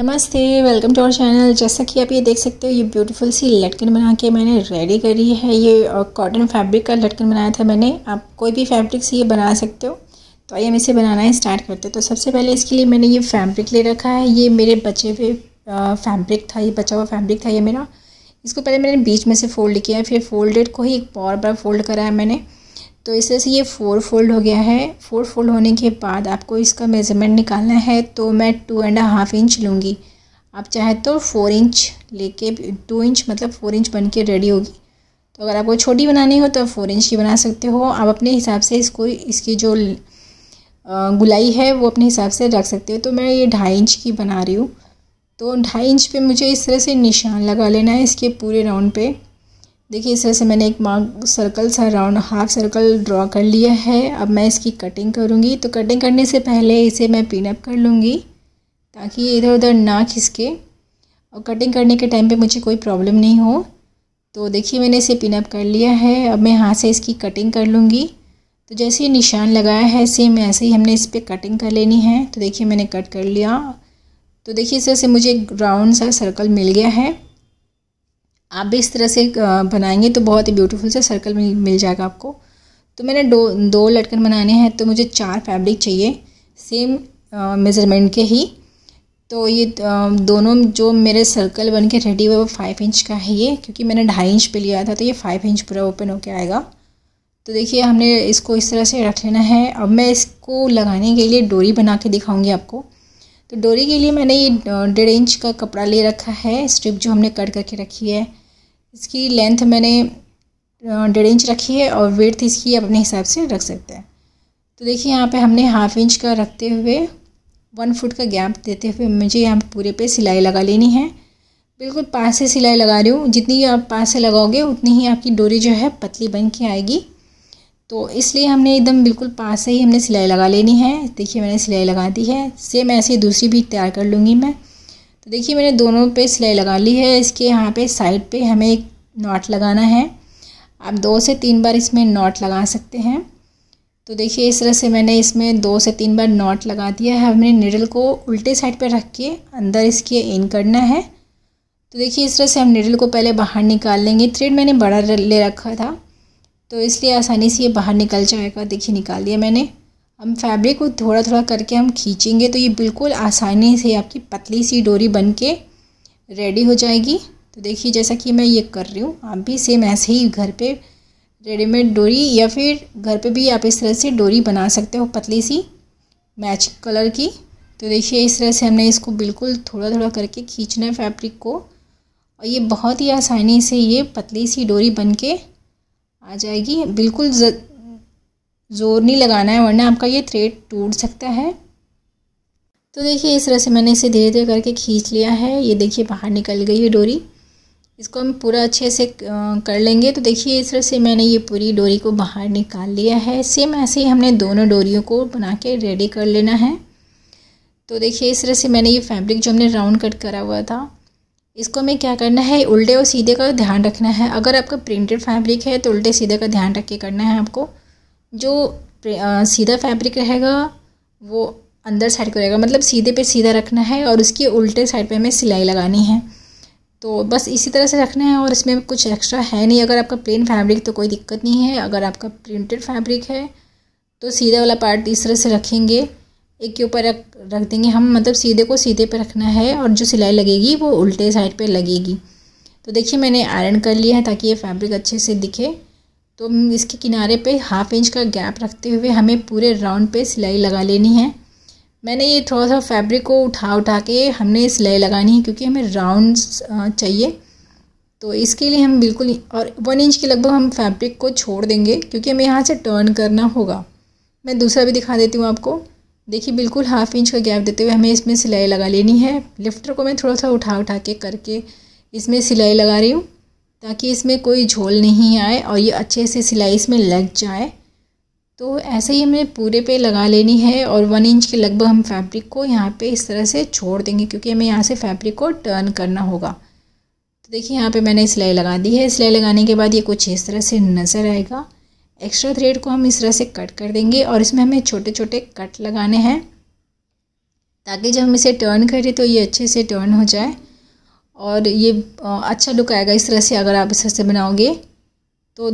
नमस्ते welcome to our channel जैसा कि आप ये देख सकते हो ये ब्यूटीफुल सी लटकन बना के मैंने रेडी करी है ये कॉटन फैब्रिक का लटकन बनाया था मैंने आप कोई भी फैब्रिक से ये बना सकते हो तो आइए हम इसे बनाना स्टार्ट करते हैं तो सबसे पहले इसके लिए मैंने ये फैब्रिक ले रखा है ये मेरे बचे हुए फैब्रिक था ये बचा हुआ फैब्रिक था ये मेरा इसको पहले मैंने बीच में से फोल्ड किया है फिर फोल्डेड को ही एक बार बार फोल्ड करा है मैंने तो इस तरह से ये फोर फोल्ड हो गया है फोर फोल्ड होने के बाद आपको इसका मेज़रमेंट निकालना है तो मैं टू एंड हाफ इंच लूँगी आप चाहे तो फोर इंच लेके टू इंच मतलब फोर इंच बन के रेडी होगी तो अगर आपको छोटी बनानी हो तो फोर इंच की बना सकते हो आप अपने हिसाब से इसको इसकी जो गुलाई है वो अपने हिसाब से रख सकते हो तो मैं ये ढाई इंच की बना रही हूँ तो ढाई इंच पे मुझे इस तरह से निशान लगा लेना है इसके पूरे राउंड पे देखिए इस तरह से मैंने एक मार्क सर्कल सा राउंड हाफ सर्कल ड्रॉ कर लिया है अब मैं इसकी कटिंग करूँगी तो कटिंग करने से पहले इसे मैं पिनअप कर लूँगी ताकि इधर उधर ना खिसके और कटिंग करने के टाइम पे मुझे कोई प्रॉब्लम नहीं हो तो देखिए मैंने इसे पिनअप कर लिया है अब मैं हाथ से इसकी कटिंग कर लूँगी तो जैसे ही निशान लगाया है सेम ऐसे ही हमने इस पर कटिंग कर लेनी है तो देखिए मैंने कट कर लिया तो देखिए इस तरह से मुझे एक राउंड सा सर्कल मिल गया है आप भी इस तरह से बनाएंगे तो बहुत ही ब्यूटीफुल से सर्कल मिल मिल जाएगा आपको तो मैंने दो दो लटकन बनाने हैं तो मुझे चार फैब्रिक चाहिए सेम मेज़रमेंट के ही तो ये दोनों जो मेरे सर्कल बन के रेडी हुआ वो फाइव इंच का है ये क्योंकि मैंने ढाई इंच पे लिया था तो ये फाइव इंच पूरा ओपन होके आएगा तो देखिए हमने इसको इस तरह से रख लेना है अब मैं इसको लगाने के लिए डोरी बना के दिखाऊंगी आपको तो डोरी के लिए मैंने ये डेढ़ इंच का कपड़ा ले रखा है स्ट्रिप जो हमने कट करके रखी है इसकी लेंथ मैंने डेढ़ इंच रखी है और वेट इसकी अपने हिसाब से रख सकते हैं तो देखिए यहाँ पे हमने हाफ इंच का रखते हुए वन फुट का गैप देते हुए मुझे यहाँ पूरे पे सिलाई लगा लेनी है बिल्कुल पास से सिलाई लगा रही हूँ जितनी आप पास से लगाओगे उतनी ही आपकी डोरी जो है पतली बन के आएगी तो इसलिए हमने एकदम बिल्कुल पास से ही हमने सिलाई लगा लेनी है देखिए मैंने सिलाई लगा दी है सेम ऐसे दूसरी भी तैयार कर लूँगी मैं तो देखिए मैंने दोनों पे सिलाई लगा ली है इसके यहाँ पे साइड पे हमें एक नॉट लगाना है आप दो से तीन बार इसमें नॉट लगा सकते हैं तो देखिए इस तरह से मैंने इसमें दो से तीन बार नॉट लगा दिया है हमने निडल को उल्टे साइड पर रख के अंदर इसके इन करना है तो देखिए इस तरह से हम निडल को पहले बाहर निकाल लेंगे थ्रेड मैंने बड़ा ले रखा था तो इसलिए आसानी से ये बाहर निकल जाएगा देखिए निकाल लिया मैंने हम फैब्रिक को थोड़ा थोड़ा करके हम खींचेंगे तो ये बिल्कुल आसानी से आपकी पतली सी डोरी बन के रेडी हो जाएगी तो देखिए जैसा कि मैं ये कर रही हूँ आप भी सेम ऐसे ही घर पे रेडीमेड डोरी या फिर घर पे भी आप इस तरह से डोरी बना सकते हो पतली सी मैच कलर की तो देखिए इस तरह से हमने इसको बिल्कुल थोड़ा थोड़ा करके खींचना है फैब्रिक को और ये बहुत ही आसानी से ये पतली सी डोरी बन के आ जाएगी बिल्कुल ज़ोर नहीं लगाना है वरना आपका ये थ्रेड टूट सकता है तो देखिए इस तरह से मैंने इसे धीरे धीरे करके खींच लिया है ये देखिए बाहर निकल गई है डोरी इसको हम पूरा अच्छे से कर लेंगे तो देखिए इस तरह से मैंने ये पूरी डोरी को बाहर निकाल लिया है सेम ऐसे ही हमने दोनों डोरियों को बना के रेडी कर लेना है तो देखिए इस तरह से मैंने ये फैब्रिक जो हमने राउंड कट करा हुआ था इसको हमें क्या करना है उल्टे और सीधे का ध्यान रखना है अगर आपका प्रिंटेड फैब्रिक है तो उल्टे सीधे का ध्यान रख के करना है आपको जो आ, सीधा फैब्रिक रहेगा वो अंदर साइड को रहेगा मतलब सीधे पे सीधा रखना है और उसके उल्टे साइड पे हमें सिलाई लगानी है तो बस इसी तरह से रखना है और इसमें कुछ एक्स्ट्रा है नहीं अगर आपका प्लेन फैब्रिक तो कोई दिक्कत नहीं है अगर आपका प्रिंटेड फैब्रिक है तो सीधा वाला पार्ट इस तरह से रखेंगे एक के ऊपर रख रख देंगे हम मतलब सीधे को सीधे पर रखना है और जो सिलाई लगेगी वो उल्टे साइड पे लगेगी तो देखिए मैंने आयरन कर लिया है ताकि ये फैब्रिक अच्छे से दिखे तो इसके किनारे पे हाफ इंच का गैप रखते हुए हमें पूरे राउंड पे सिलाई लगा लेनी है मैंने ये थोड़ा सा फैब्रिक को उठा उठा के हमने सिलाई लगानी है क्योंकि हमें राउंड चाहिए तो इसके लिए हम बिल्कुल और वन इंच के लगभग हम फैब्रिक को छोड़ देंगे क्योंकि हमें यहाँ से टर्न करना होगा मैं दूसरा भी दिखा देती हूँ आपको देखिए बिल्कुल हाफ इंच का गैप देते हुए हमें इसमें सिलाई लगा लेनी है लिफ्टर को मैं थोड़ा सा उठा उठा के करके इसमें सिलाई लगा रही हूँ ताकि इसमें कोई झोल नहीं आए और ये अच्छे से सिलाई इसमें लग जाए तो ऐसे ही हमें पूरे पे लगा लेनी है और वन इंच के लगभग हम फैब्रिक को यहाँ पे इस तरह से छोड़ देंगे क्योंकि हमें यहाँ से फैब्रिक को टर्न करना होगा तो देखिए यहाँ पे मैंने सिलाई लगा दी है सिलाई लगाने के बाद ये कुछ इस तरह से नज़र आएगा एक्स्ट्रा थ्रेड को हम इस तरह से कट कर देंगे और इसमें हमें छोटे छोटे कट लगाने हैं ताकि जब हम इसे टर्न करें तो ये अच्छे से टर्न हो जाए और ये अच्छा लुक आएगा इस तरह से अगर आप इस तरह से बनाओगे तो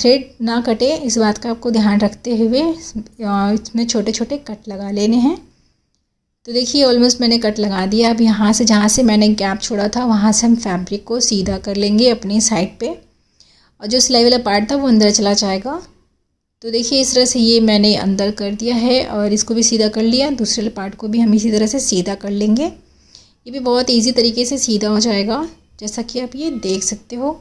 थ्रेड ना कटे इस बात का आपको ध्यान रखते हुए इसमें छोटे छोटे कट लगा लेने हैं तो देखिए ऑलमोस्ट मैंने कट लगा दिया अब यहाँ से जहाँ से मैंने गैप छोड़ा था वहाँ से हम फैब्रिक को सीधा कर लेंगे अपनी साइड पर और जो सिलाई वाला पार्ट था वो अंदर चला जाएगा तो देखिए इस तरह से ये मैंने अंदर कर दिया है और इसको भी सीधा कर लिया दूसरे पार्ट को भी हम इसी तरह से सीधा कर लेंगे ये भी बहुत ईजी तरीके से सीधा हो जाएगा जैसा कि आप ये देख सकते हो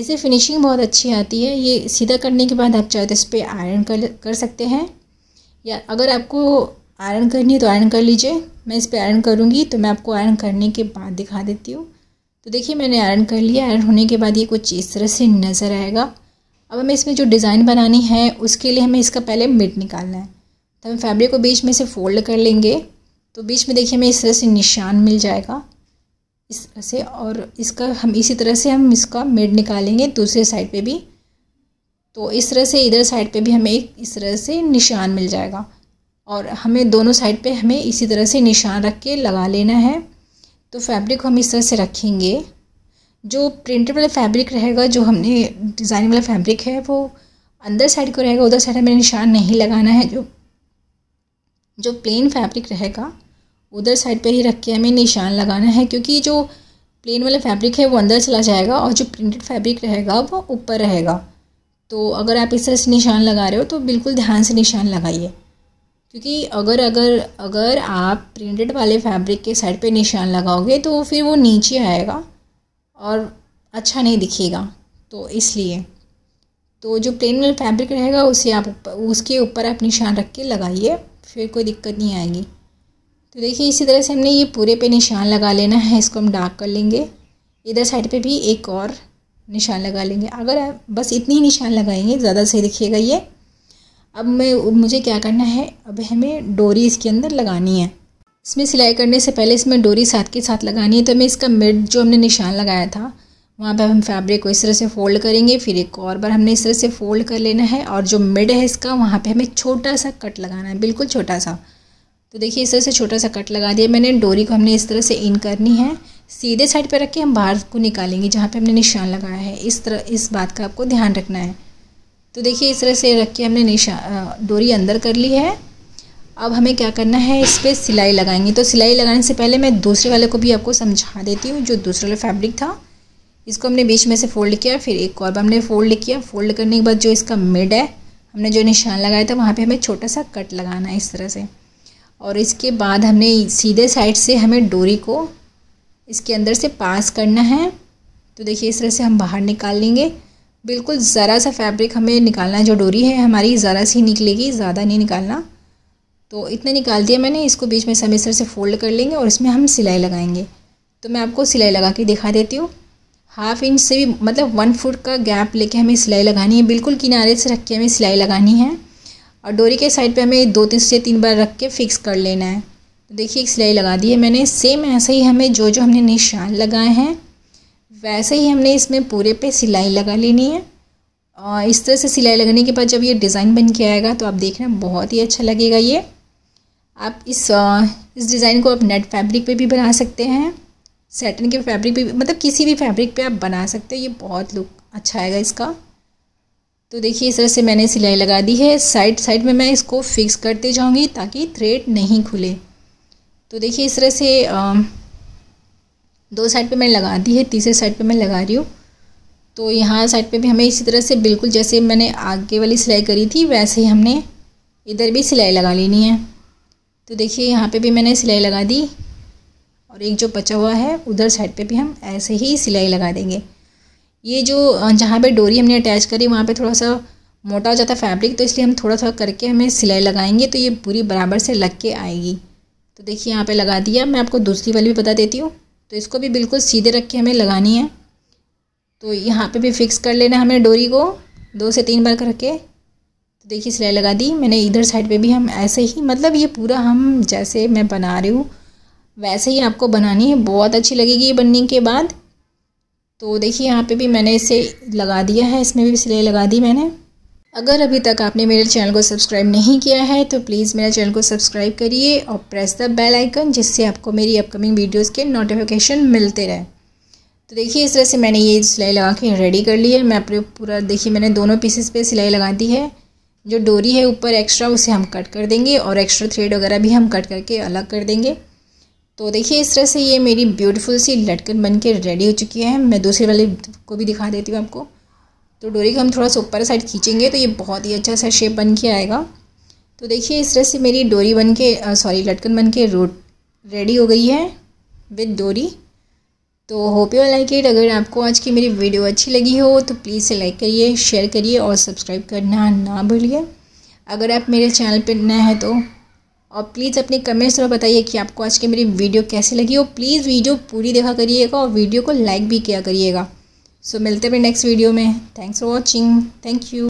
इसे फिनिशिंग बहुत अच्छी आती है ये सीधा करने के बाद आप चाहे तो इस पर आयरन कर कर सकते हैं या अगर आपको आयरन करनी है तो आयरन कर लीजिए मैं इस पर आयरन करूँगी तो मैं आपको आयरन करने के बाद दिखा देती हूँ तो देखिए मैंने आयरन कर लिया आयरन होने के बाद ये कुछ इस तरह से नज़र आएगा अब हमें इसमें जो डिज़ाइन बनानी है उसके लिए हमें इसका पहले मिट निकालना है तो हम फैब्रिक को बीच में से फोल्ड कर लेंगे तो बीच में देखिए हमें इस तरह से निशान मिल जाएगा इस तरह से और इसका हम इसी तरह से हम इसका मिड निकालेंगे दूसरे साइड पे भी तो इस तरह से इधर साइड पे भी हमें एक इस तरह से निशान मिल जाएगा और हमें दोनों साइड पे हमें इसी तरह से निशान रख के लगा लेना है तो फैब्रिक को हम इस तरह से रखेंगे जो प्रिंटेड वाला फैब्रिक रहेगा जो हमने डिज़ाइन वाला फैब्रिक है वो अंदर साइड को रहेगा उधर साइड हमें निशान नहीं लगाना है जो जो प्लेन फैब्रिक रहेगा उधर साइड पर ही रख के हमें निशान लगाना है क्योंकि जो प्लेन वाला फैब्रिक है वो अंदर चला जाएगा और जो प्रिंटेड फैब्रिक रहेगा वो ऊपर रहेगा तो अगर आप इस तरह से निशान लगा रहे हो तो बिल्कुल ध्यान से निशान लगाइए क्योंकि अगर अगर अगर आप प्रिंटेड वाले फैब्रिक के साइड पे निशान लगाओगे तो फिर वो नीचे आएगा और अच्छा नहीं दिखेगा तो इसलिए तो जो प्लेन वाला फैब्रिक रहेगा उसे आप उसके ऊपर आप निशान रख के लगाइए फिर कोई दिक्कत नहीं आएगी तो देखिए इसी तरह से हमने ये पूरे पे निशान लगा लेना है इसको हम डार्क कर लेंगे इधर साइड पे भी एक और निशान लगा लेंगे अगर आप बस इतनी ही निशान लगाएंगे ज़्यादा सही दिखेगा ये अब मैं मुझे क्या करना है अब हमें डोरी इसके अंदर लगानी है इसमें सिलाई करने से पहले इसमें डोरी साथ के साथ लगानी है तो हमें इसका मिड जो हमने निशान लगाया था वहाँ पर हम फैब्रिक को इस तरह से फोल्ड करेंगे फिर एक और बार हमने इस तरह से फोल्ड कर लेना है और जो मिड है इसका वहाँ पे हमें छोटा सा कट लगाना है बिल्कुल छोटा सा तो देखिए इस तरह से छोटा सा कट लगा दिया मैंने डोरी को हमने इस तरह से इन करनी है सीधे साइड पर रख के हम बाहर को निकालेंगे जहाँ पर हमने निशान लगाया है इस तरह इस बात का आपको ध्यान रखना है तो देखिए इस तरह से रख के हमने निशा डोरी अंदर कर ली है अब हमें क्या करना है इस पर सिलाई लगाएंगे तो सिलाई लगाने से पहले मैं दूसरे वाले को भी आपको समझा देती हूँ जो दूसरे वाला फैब्रिक था इसको हमने बीच में से फोल्ड किया फिर एक और हमने फोल्ड किया फोल्ड करने के बाद जो इसका मिड है हमने जो निशान लगाया था वहाँ पे हमें छोटा सा कट लगाना है इस तरह से और इसके बाद हमने सीधे साइड से हमें डोरी को इसके अंदर से पास करना है तो देखिए इस तरह से हम बाहर निकाल लेंगे बिल्कुल ज़रा सा फैब्रिक हमें निकालना है जो डोरी है हमारी ज़रा सी निकलेगी ज़्यादा नहीं निकालना तो इतना निकाल दिया मैंने इसको बीच में समीसर से फोल्ड कर लेंगे और इसमें हम सिलाई लगाएंगे तो मैं आपको सिलाई लगा के दिखा देती हूँ हाफ इंच से भी मतलब वन फुट का गैप लेके हमें सिलाई लगानी है बिल्कुल किनारे से रख के हमें सिलाई लगानी है और डोरी के साइड पे हमें दो तीन से तीन बार रख के फिक्स कर लेना है तो देखिए एक सिलाई लगा दी है मैंने सेम ऐसा ही हमें जो जो हमने निशान लगाए हैं वैसे ही हमने इसमें पूरे पे सिलाई लगा लेनी है और इस तरह से सिलाई लगाने के बाद जब ये डिज़ाइन बन के आएगा तो आप देखना बहुत ही अच्छा लगेगा ये आप इस इस डिज़ाइन को आप नेट फैब्रिक पे भी बना सकते हैं सेटन के फैब्रिक पे भी मतलब किसी भी फैब्रिक पे आप बना सकते हो ये बहुत लुक अच्छा आएगा इसका तो देखिए इस तरह से मैंने सिलाई लगा दी है साइड साइड में मैं इसको फिक्स करते जाऊँगी ताकि थ्रेड नहीं खुले तो देखिए इस तरह से आ, दो साइड पे मैंने लगा दी है तीसरे साइड पे मैं लगा रही हूँ तो यहाँ साइड पे भी हमें इसी तरह से बिल्कुल जैसे मैंने आगे वाली सिलाई करी थी वैसे ही हमने इधर भी सिलाई लगा लेनी है तो देखिए यहाँ पे भी मैंने सिलाई लगा दी और एक जो बचा हुआ है उधर साइड पे भी हम ऐसे ही सिलाई लगा देंगे ये जो जहाँ पर डोरी हमने अटैच करी वहाँ पर थोड़ा सा मोटा हो जाता है फैब्रिक तो इसलिए हम थोड़ा थोड़ा करके हमें सिलाई लगाएंगे तो ये पूरी बराबर से लग के आएगी तो देखिए यहाँ पर लगा दिया मैं आपको दूसरी वाली भी बता देती हूँ तो इसको भी बिल्कुल सीधे रख के हमें लगानी है तो यहाँ पे भी फिक्स कर लेना हमें डोरी को दो से तीन बार करके तो देखिए सिलाई लगा दी मैंने इधर साइड पे भी हम ऐसे ही मतलब ये पूरा हम जैसे मैं बना रही हूँ वैसे ही आपको बनानी है बहुत अच्छी लगेगी ये बनने के बाद तो देखिए यहाँ पे भी मैंने इसे लगा दिया है इसमें भी सिलाई लगा दी मैंने अगर अभी तक आपने मेरे चैनल को सब्सक्राइब नहीं किया है तो प्लीज़ मेरे चैनल को सब्सक्राइब करिए और प्रेस द बेल आइकन जिससे आपको मेरी अपकमिंग वीडियोस के नोटिफिकेशन मिलते रहे तो देखिए इस तरह से मैंने ये सिलाई लगा के रेडी कर ली है मैं अपने पूरा देखिए मैंने दोनों पीसेस पे सिलाई लगा दी है जो डोरी है ऊपर एक्स्ट्रा उसे हम कट कर देंगे और एक्स्ट्रा थ्रेड वगैरह भी हम कट करके अलग कर देंगे तो देखिए इस तरह से ये मेरी ब्यूटीफुल सी लटकन बन के रेडी हो चुकी है मैं दूसरी वाली को भी दिखा देती हूँ आपको तो डोरी को हम थोड़ा सा ऊपर साइड खींचेंगे तो ये बहुत ही अच्छा सा शेप बन के आएगा तो देखिए इस तरह से मेरी डोरी बन के सॉरी लटकन बन के रोट रेडी हो गई है विद डोरी तो होप यू लाइक इट अगर आपको आज की मेरी वीडियो अच्छी लगी हो तो प्लीज़ से लाइक करिए शेयर करिए और सब्सक्राइब करना ना भूलिए अगर आप मेरे चैनल पर नए हैं तो और प्लीज़ अपने कमेंट्स में बताइए कि आपको आज की मेरी वीडियो कैसी लगी हो प्लीज़ वीडियो पूरी देखा करिएगा और वीडियो को लाइक भी किया करिएगा सो मिलते भी नेक्स्ट वीडियो में thanks for watching thank you